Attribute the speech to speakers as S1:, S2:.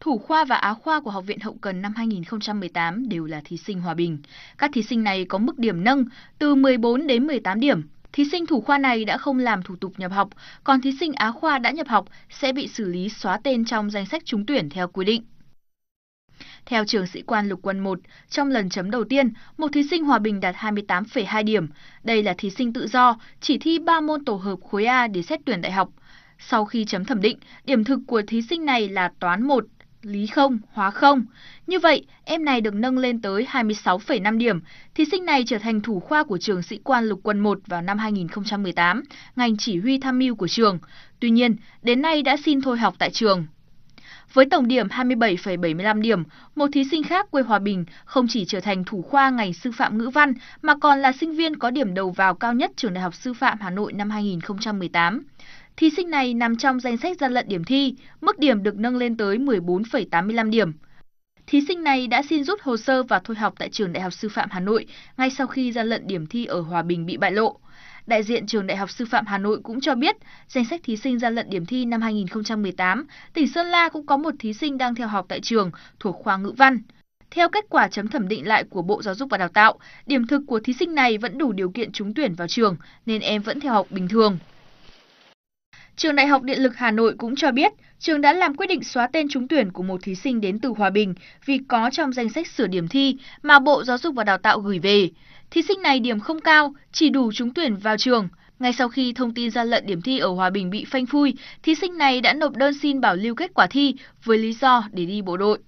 S1: Thủ khoa và Á khoa của Học viện Hậu cần năm 2018 đều là thí sinh hòa bình. Các thí sinh này có mức điểm nâng từ 14 đến 18 điểm. Thí sinh thủ khoa này đã không làm thủ tục nhập học, còn thí sinh Á khoa đã nhập học sẽ bị xử lý xóa tên trong danh sách trúng tuyển theo quy định. Theo trường sĩ quan lục quân 1, trong lần chấm đầu tiên, một thí sinh hòa bình đạt 28,2 điểm. Đây là thí sinh tự do, chỉ thi 3 môn tổ hợp khối A để xét tuyển đại học. Sau khi chấm thẩm định, điểm thực của thí sinh này là toán 1, lý không, hóa không. Như vậy, em này được nâng lên tới 26,5 điểm. Thí sinh này trở thành thủ khoa của trường sĩ quan lục quân 1 vào năm 2018, ngành chỉ huy tham mưu của trường. Tuy nhiên, đến nay đã xin thôi học tại trường. Với tổng điểm 27,75 điểm, một thí sinh khác quê Hòa Bình không chỉ trở thành thủ khoa ngành sư phạm ngữ văn mà còn là sinh viên có điểm đầu vào cao nhất trường Đại học Sư phạm Hà Nội năm 2018. Thí sinh này nằm trong danh sách gian lận điểm thi, mức điểm được nâng lên tới 14,85 điểm. Thí sinh này đã xin rút hồ sơ và thôi học tại trường Đại học Sư phạm Hà Nội ngay sau khi gian lận điểm thi ở Hòa Bình bị bại lộ. Đại diện trường Đại học Sư phạm Hà Nội cũng cho biết, danh sách thí sinh gian lận điểm thi năm 2018, tỉnh Sơn La cũng có một thí sinh đang theo học tại trường thuộc khoa ngữ văn. Theo kết quả chấm thẩm định lại của Bộ Giáo dục và Đào tạo, điểm thực của thí sinh này vẫn đủ điều kiện trúng tuyển vào trường nên em vẫn theo học bình thường. Trường Đại học Điện lực Hà Nội cũng cho biết, trường đã làm quyết định xóa tên trúng tuyển của một thí sinh đến từ Hòa Bình vì có trong danh sách sửa điểm thi mà Bộ Giáo dục và Đào tạo gửi về. Thí sinh này điểm không cao, chỉ đủ trúng tuyển vào trường. Ngay sau khi thông tin gian lận điểm thi ở Hòa Bình bị phanh phui, thí sinh này đã nộp đơn xin bảo lưu kết quả thi với lý do để đi bộ đội.